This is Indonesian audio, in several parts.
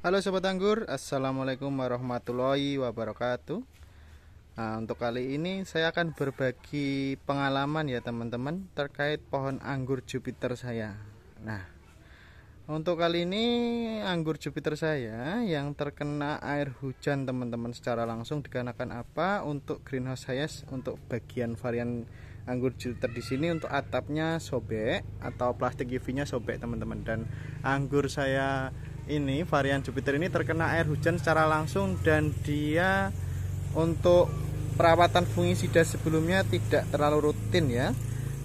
Halo Sobat Anggur, Assalamualaikum warahmatullahi wabarakatuh nah, Untuk kali ini saya akan berbagi pengalaman ya teman-teman Terkait pohon anggur Jupiter saya Nah, untuk kali ini anggur Jupiter saya yang terkena air hujan teman-teman secara langsung dikarenakan apa untuk greenhouse saya untuk bagian varian anggur Jupiter di sini untuk atapnya sobek atau plastik UV-nya sobek teman-teman dan anggur saya ini varian Jupiter ini terkena air hujan secara langsung dan dia untuk perawatan fungisida sebelumnya tidak terlalu rutin ya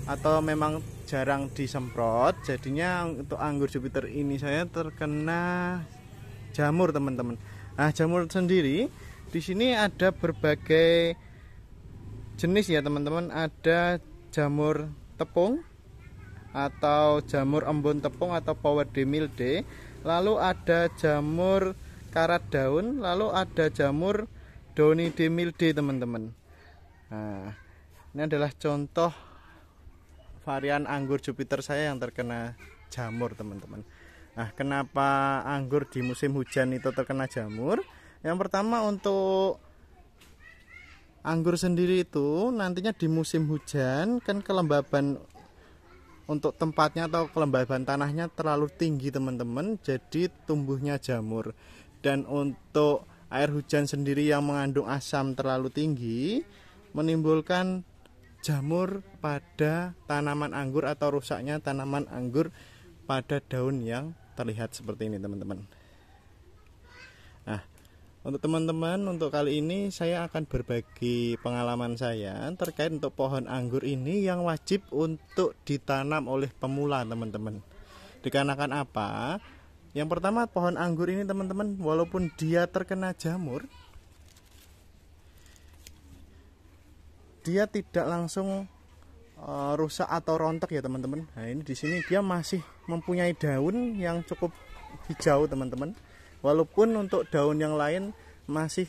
atau memang jarang disemprot jadinya untuk anggur Jupiter ini saya terkena jamur teman-teman nah jamur sendiri di sini ada berbagai jenis ya teman-teman ada jamur tepung atau jamur embun tepung atau power de lalu ada jamur karat daun lalu ada jamur doni de teman-teman nah ini adalah contoh varian anggur Jupiter saya yang terkena jamur teman-teman nah kenapa anggur di musim hujan itu terkena jamur yang pertama untuk anggur sendiri itu nantinya di musim hujan kan kelembaban untuk tempatnya atau kelembaban tanahnya terlalu tinggi teman-teman jadi tumbuhnya jamur dan untuk air hujan sendiri yang mengandung asam terlalu tinggi menimbulkan jamur pada tanaman anggur atau rusaknya tanaman anggur pada daun yang terlihat seperti ini teman-teman untuk teman-teman, untuk kali ini saya akan berbagi pengalaman saya terkait untuk pohon anggur ini yang wajib untuk ditanam oleh pemula, teman-teman. Dikarenakan apa? Yang pertama, pohon anggur ini, teman-teman, walaupun dia terkena jamur, dia tidak langsung uh, rusak atau rontok ya, teman-teman. Nah, ini di sini dia masih mempunyai daun yang cukup hijau, teman-teman walaupun untuk daun yang lain masih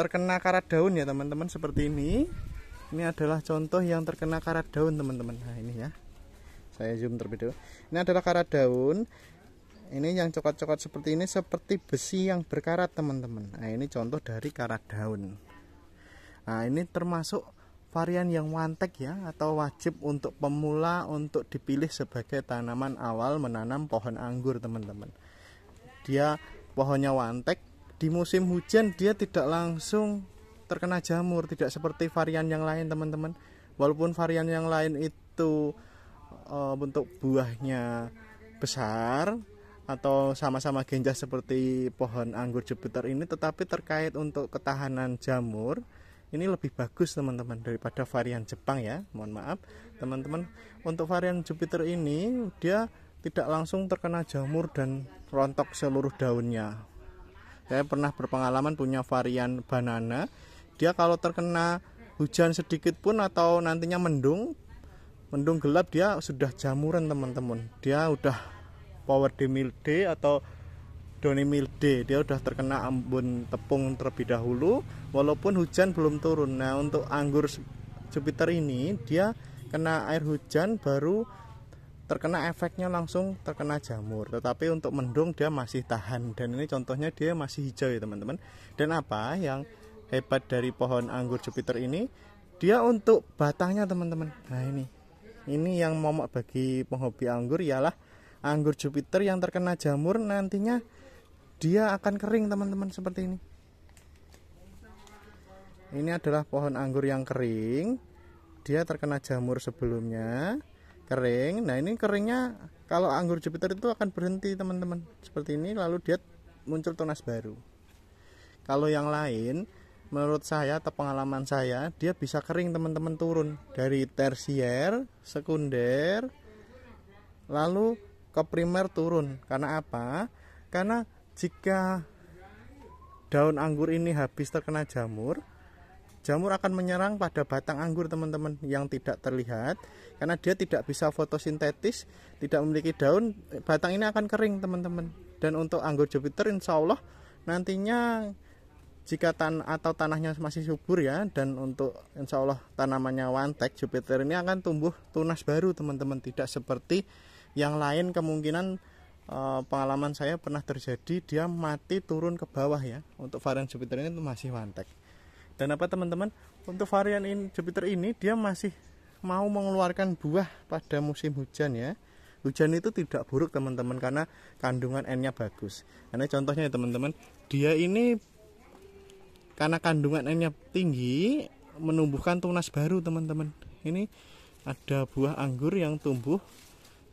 terkena karat daun ya teman-teman seperti ini ini adalah contoh yang terkena karat daun teman-teman nah ini ya saya zoom terlebih dahulu ini adalah karat daun ini yang coklat-coklat seperti ini seperti besi yang berkarat teman-teman nah ini contoh dari karat daun nah ini termasuk varian yang wantek ya atau wajib untuk pemula untuk dipilih sebagai tanaman awal menanam pohon anggur teman-teman dia pohonnya wantek di musim hujan dia tidak langsung terkena jamur tidak seperti varian yang lain teman-teman walaupun varian yang lain itu e, bentuk buahnya besar atau sama-sama genjah seperti pohon anggur Jupiter ini tetapi terkait untuk ketahanan jamur ini lebih bagus teman-teman daripada varian Jepang ya mohon maaf teman-teman untuk varian Jupiter ini dia tidak langsung terkena jamur dan rontok seluruh daunnya. Saya pernah berpengalaman punya varian banana. Dia kalau terkena hujan sedikit pun atau nantinya mendung, mendung gelap dia sudah jamuran teman-teman. Dia udah power milde atau doni donimilde. Dia udah terkena embun tepung terlebih dahulu walaupun hujan belum turun. Nah, untuk anggur Jupiter ini dia kena air hujan baru terkena efeknya langsung terkena jamur tetapi untuk mendung dia masih tahan dan ini contohnya dia masih hijau ya teman-teman dan apa yang hebat dari pohon anggur Jupiter ini dia untuk batangnya teman-teman nah ini ini yang momok bagi penghobi anggur ialah anggur Jupiter yang terkena jamur nantinya dia akan kering teman-teman seperti ini ini adalah pohon anggur yang kering dia terkena jamur sebelumnya kering nah ini keringnya kalau anggur Jupiter itu akan berhenti teman-teman seperti ini lalu dia muncul tunas baru kalau yang lain menurut saya atau pengalaman saya dia bisa kering teman-teman turun dari tersier sekunder lalu ke primer turun karena apa karena jika daun anggur ini habis terkena jamur Jamur akan menyerang pada batang anggur teman-teman yang tidak terlihat karena dia tidak bisa fotosintetis, tidak memiliki daun, batang ini akan kering teman-teman. Dan untuk anggur Jupiter insya Allah nantinya jika tan atau tanahnya masih subur ya dan untuk insya Allah tanamannya wantek Jupiter ini akan tumbuh tunas baru teman-teman tidak seperti yang lain kemungkinan e, pengalaman saya pernah terjadi dia mati turun ke bawah ya untuk varian Jupiter ini masih wantek dan apa teman-teman untuk varian ini Jupiter ini dia masih mau mengeluarkan buah pada musim hujan ya hujan itu tidak buruk teman-teman karena kandungan N-nya bagus karena contohnya ya teman-teman dia ini karena kandungan N-nya tinggi menumbuhkan tunas baru teman-teman ini ada buah anggur yang tumbuh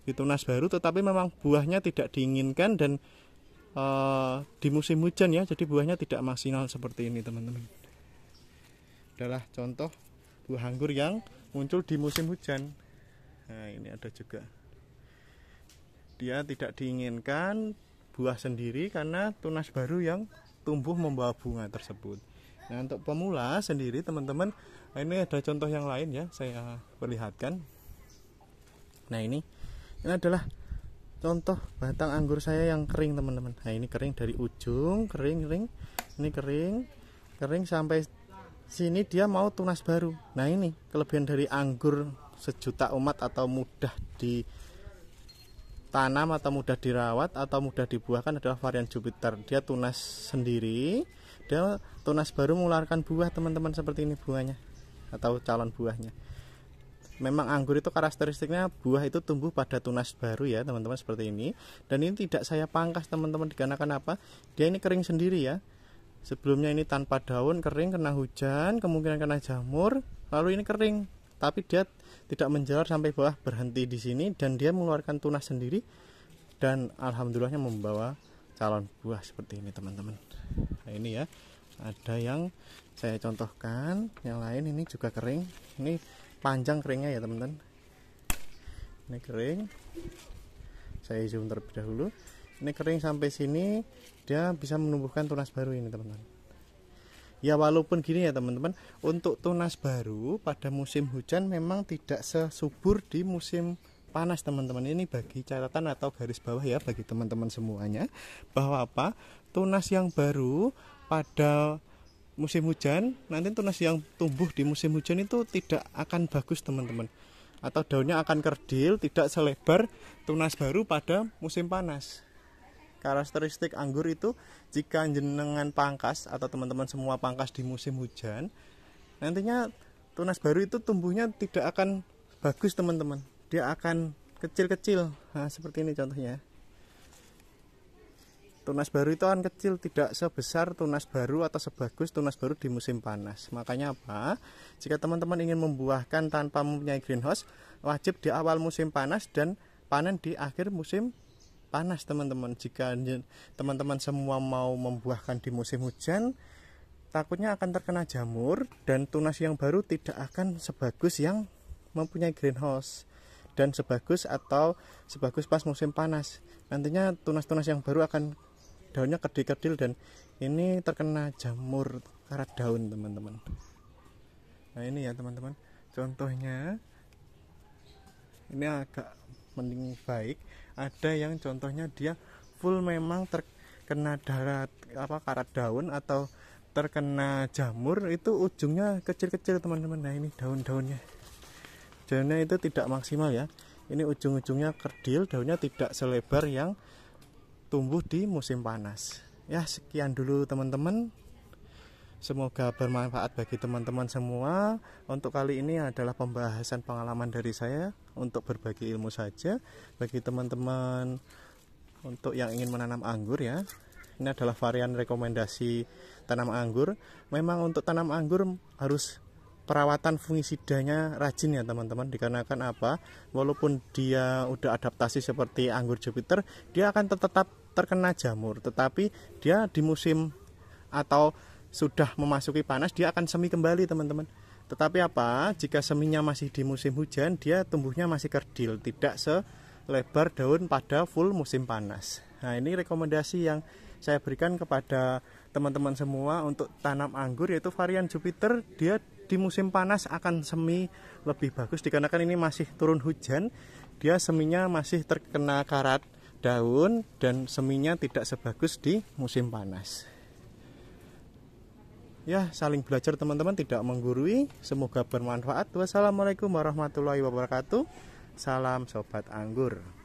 di tunas baru tetapi memang buahnya tidak diinginkan dan uh, di musim hujan ya jadi buahnya tidak maksimal seperti ini teman-teman adalah contoh buah anggur yang muncul di musim hujan nah ini ada juga dia tidak diinginkan buah sendiri karena tunas baru yang tumbuh membawa bunga tersebut nah untuk pemula sendiri teman-teman ini ada contoh yang lain ya saya perlihatkan nah ini ini adalah contoh batang anggur saya yang kering teman-teman nah ini kering dari ujung kering kering ini kering kering sampai sini dia mau tunas baru nah ini kelebihan dari anggur sejuta umat atau mudah di tanam atau mudah dirawat atau mudah dibuahkan adalah varian Jupiter. Dia tunas sendiri, dia tunas baru mengeluarkan buah teman-teman seperti ini buahnya atau calon buahnya. Memang anggur itu karakteristiknya buah itu tumbuh pada tunas baru ya teman-teman seperti ini dan ini tidak saya pangkas teman-teman dikarenakan apa? Dia ini kering sendiri ya sebelumnya ini tanpa daun kering kena hujan kemungkinan kena jamur lalu ini kering tapi dia tidak menjalar sampai bawah berhenti di sini dan dia mengeluarkan tunas sendiri dan alhamdulillahnya membawa calon buah seperti ini teman-teman nah, ini ya ada yang saya contohkan yang lain ini juga kering ini panjang keringnya ya teman-teman ini kering saya zoom terlebih dahulu ini kering sampai sini dia bisa menumbuhkan tunas baru ini teman-teman ya walaupun gini ya teman-teman untuk tunas baru pada musim hujan memang tidak sesubur di musim panas teman-teman ini bagi catatan atau garis bawah ya bagi teman-teman semuanya bahwa apa tunas yang baru pada musim hujan nanti tunas yang tumbuh di musim hujan itu tidak akan bagus teman-teman atau daunnya akan kerdil tidak selebar tunas baru pada musim panas karakteristik anggur itu jika jenengan pangkas atau teman-teman semua pangkas di musim hujan nantinya tunas baru itu tumbuhnya tidak akan bagus teman-teman dia akan kecil-kecil nah, seperti ini contohnya tunas baru itu akan kecil tidak sebesar tunas baru atau sebagus tunas baru di musim panas makanya apa jika teman-teman ingin membuahkan tanpa mempunyai greenhouse wajib di awal musim panas dan panen di akhir musim panas teman-teman jika teman-teman semua mau membuahkan di musim hujan takutnya akan terkena jamur dan tunas yang baru tidak akan sebagus yang mempunyai greenhouse dan sebagus atau sebagus pas musim panas nantinya tunas-tunas yang baru akan daunnya kerdil-kerdil dan ini terkena jamur karat daun teman-teman nah ini ya teman-teman contohnya ini agak mending baik ada yang contohnya dia full memang terkena darat apa karat daun atau terkena jamur itu ujungnya kecil-kecil teman-teman nah ini daun-daunnya daunnya itu tidak maksimal ya ini ujung-ujungnya kerdil daunnya tidak selebar yang tumbuh di musim panas ya sekian dulu teman-teman semoga bermanfaat bagi teman-teman semua untuk kali ini adalah pembahasan pengalaman dari saya untuk berbagi ilmu saja bagi teman-teman untuk yang ingin menanam anggur ya ini adalah varian rekomendasi tanam anggur memang untuk tanam anggur harus perawatan fungisidanya rajin ya teman-teman dikarenakan apa walaupun dia udah adaptasi seperti anggur Jupiter dia akan tetap terkena jamur tetapi dia di musim atau sudah memasuki panas dia akan semi kembali teman-teman tetapi apa? Jika seminya masih di musim hujan, dia tumbuhnya masih kerdil, tidak selebar daun pada full musim panas. Nah, ini rekomendasi yang saya berikan kepada teman-teman semua untuk tanam anggur yaitu varian Jupiter. Dia di musim panas akan semi lebih bagus dikarenakan ini masih turun hujan. Dia seminya masih terkena karat daun dan seminya tidak sebagus di musim panas ya saling belajar teman-teman tidak menggurui semoga bermanfaat wassalamualaikum warahmatullahi wabarakatuh salam sobat anggur